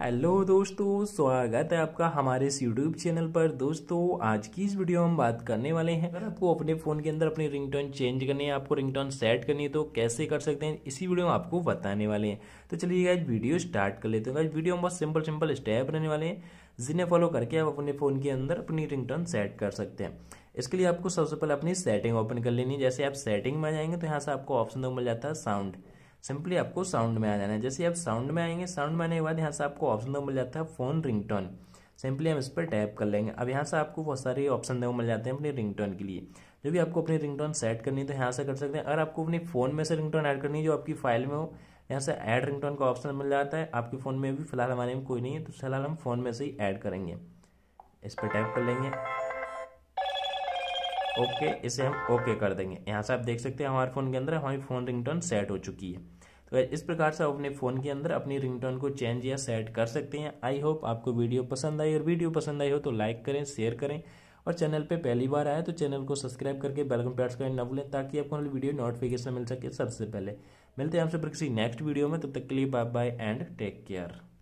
hello दोस्तों स्वागत है आपका हमारे इस यूट्यूब चैनल पर दोस्तों आज की इस वीडियो में हम बात करने वाले हैं अगर आपको अपने फ़ोन के अंदर अपनी रिंगटोन चेंज करनी है आपको रिंगटोन सेट करनी है तो कैसे कर सकते हैं इसी वीडियो में आपको बताने वाले हैं तो चलिए आज वीडियो स्टार्ट कर लेते हैं तो आज वीडियो में बहुत सिंपल सिंपल स्टेप रहने वाले हैं जिन्हें फॉलो करके आप अपने फ़ोन के अंदर अपनी रिंग सेट कर सकते हैं इसके लिए आपको सबसे पहले अपनी सेटिंग ओपन कर लेनी है जैसे आप सेटिंग में जाएंगे तो यहाँ से आपको ऑप्शन मिल जाता है साउंड सिंपली आपको साउंड में आ जाना है जैसे आप साउंड में आएंगे साउंड में आने के बाद यहाँ से आपको ऑप्शन दो मिल जाता है फ़ोन रिंगटोन सिंपली हम इस पर टैप कर लेंगे अब यहाँ से आपको बहुत सारे ऑप्शन देखो मिल जाते हैं अपने रिंगटोन के लिए जो भी आपको अपनी रिंगटोन सेट करनी है तो यहाँ से कर सकते हैं अगर आपको अपने फ़ोन में से रिंगटोन ऐड करनी है जो आपकी फाइल में हो यहाँ से ऐड रिंगटोन का ऑप्शन मिल जाता है आपके फ़ोन में भी फिलहाल हमारे में कोई नहीं है तो फिलहाल हम फ़ोन में से ही ऐड करेंगे इस पर टैप कर लेंगे ओके इसे हम ओके कर देंगे यहाँ से आप देख सकते हैं हमारे फ़ोन के अंदर हमारी फ़ोन रिंगटोन सेट हो चुकी है तो इस प्रकार से आप अपने फ़ोन के अंदर अपनी रिंगटोन को चेंज या सेट कर सकते हैं आई होप आपको वीडियो पसंद आई और वीडियो पसंद आई हो तो लाइक करें शेयर करें और चैनल पे पहली बार आए तो चैनल को सब्सक्राइब करके बेल आइकन प्रेस करना न भूलें ताकि आपको हमारी वीडियो नोटिफिकेशन मिल सके सबसे पहले मिलते हैं आपसे पर किसी नेक्स्ट वीडियो में तब तक के लिए bye bye and take care